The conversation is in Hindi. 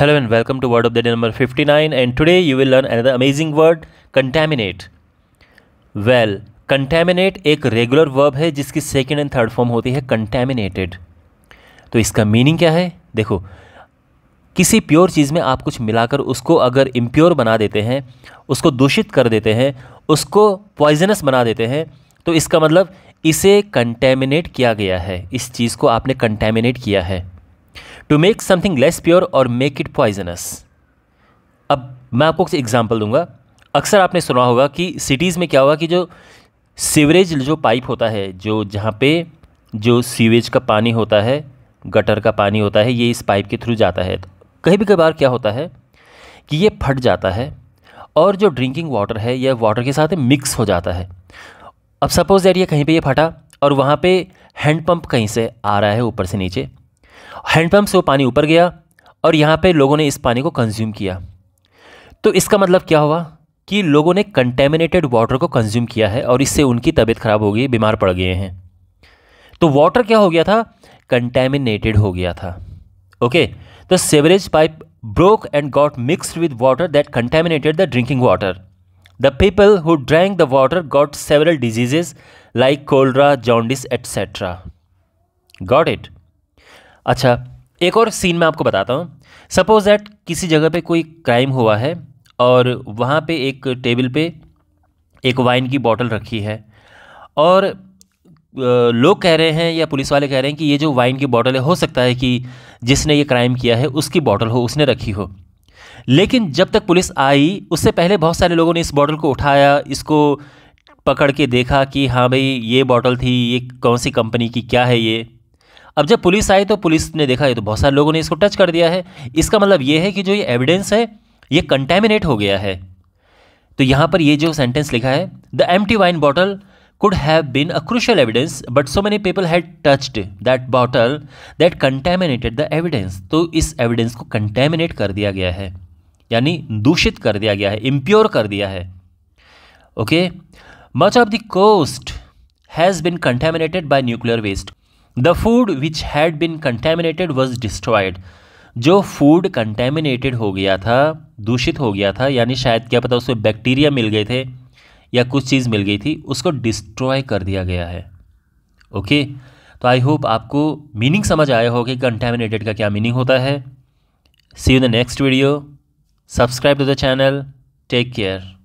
Hello and welcome to word of the day number 59 and today you will learn another amazing word contaminate. Well, contaminate एक रेगुलर वर्ब है जिसकी सेकेंड एंड थर्ड फॉर्म होती है कंटेमिनेटेड तो इसका मीनिंग क्या है देखो किसी प्योर चीज़ में आप कुछ मिलाकर उसको अगर इम्प्योर बना देते हैं उसको दूषित कर देते हैं उसको पॉइजनस बना देते हैं तो इसका मतलब इसे कंटेमिनेट किया गया है इस चीज़ को आपने कंटेमिनेट किया है to make something less pure और मेक इट पॉइजनस अब मैं आपको एग्जाम्पल दूंगा अक्सर आपने सुना होगा कि सिटीज़ में क्या हुआ कि जो सीवरेज जो पाइप होता है जो जहाँ पे जो सीवेज का पानी होता है गटर का पानी होता है ये इस पाइप के थ्रू जाता है तो कहीं भी कभार क्या होता है कि ये फट जाता है और जो ड्रिंकिंग वाटर है यह वाटर के साथ मिक्स हो जाता है अब सपोज़ दैट ये कहीं पे ये फटा और वहाँ पे हैंडपम्प कहीं से आ रहा है ऊपर से नीचे हैंडपम्प से वो पानी ऊपर गया और यहाँ पे लोगों ने इस पानी को कंज्यूम किया तो इसका मतलब क्या हुआ कि लोगों ने कंटेमिनेटेड वाटर को कंज्यूम किया है और इससे उनकी तबीयत ख़राब हो गई बीमार पड़ गए हैं तो वाटर क्या हो गया था कंटेमिनेटेड हो गया था okay the sewerage pipe broke and got mixed with water that contaminated the drinking water the people who drank the water got several diseases like cholera jaundice etcetera got it अच्छा एक और सीन मैं आपको बताता हूँ सपोज़ दैट किसी जगह पे कोई क्राइम हुआ है और वहाँ पे एक टेबल पे एक वाइन की बॉटल रखी है और लोग कह रहे हैं या पुलिस वाले कह रहे हैं कि ये जो वाइन की बॉटल है हो सकता है कि जिसने ये क्राइम किया है उसकी बॉटल हो उसने रखी हो लेकिन जब तक पुलिस आई उससे पहले बहुत सारे लोगों ने इस बॉटल को उठाया इसको पकड़ के देखा कि हाँ भाई ये बॉटल थी ये कौन सी कंपनी की क्या है ये अब जब पुलिस आई तो पुलिस ने देखा ये तो बहुत सारे लोगों ने इसको टच कर दिया है इसका मतलब ये है कि जो ये एविडेंस है ये कंटेमिनेट हो गया है तो यहाँ पर ये जो सेंटेंस लिखा है the empty wine bottle could have been a crucial evidence but so many people had touched that bottle that contaminated the evidence तो इस एविडेंस को कंटेमिनेट कर दिया गया है यानी दूषित कर दिया गया है इम्प्योर कर दिया है okay much of the coast has been contaminated by nuclear waste the food which had been contaminated was destroyed जो फूड कंटेमिनेटेड हो गया था दूषित हो गया था यानी शायद क्या पता उसमें बैक्टीरिया मिल गए थे या कुछ चीज़ मिल गई थी उसको डिस्ट्रॉय कर दिया गया है ओके तो आई होप आपको मीनिंग समझ आया हो कि कंटेमिनेटेड का क्या मीनिंग होता है see you the next video subscribe to the channel take care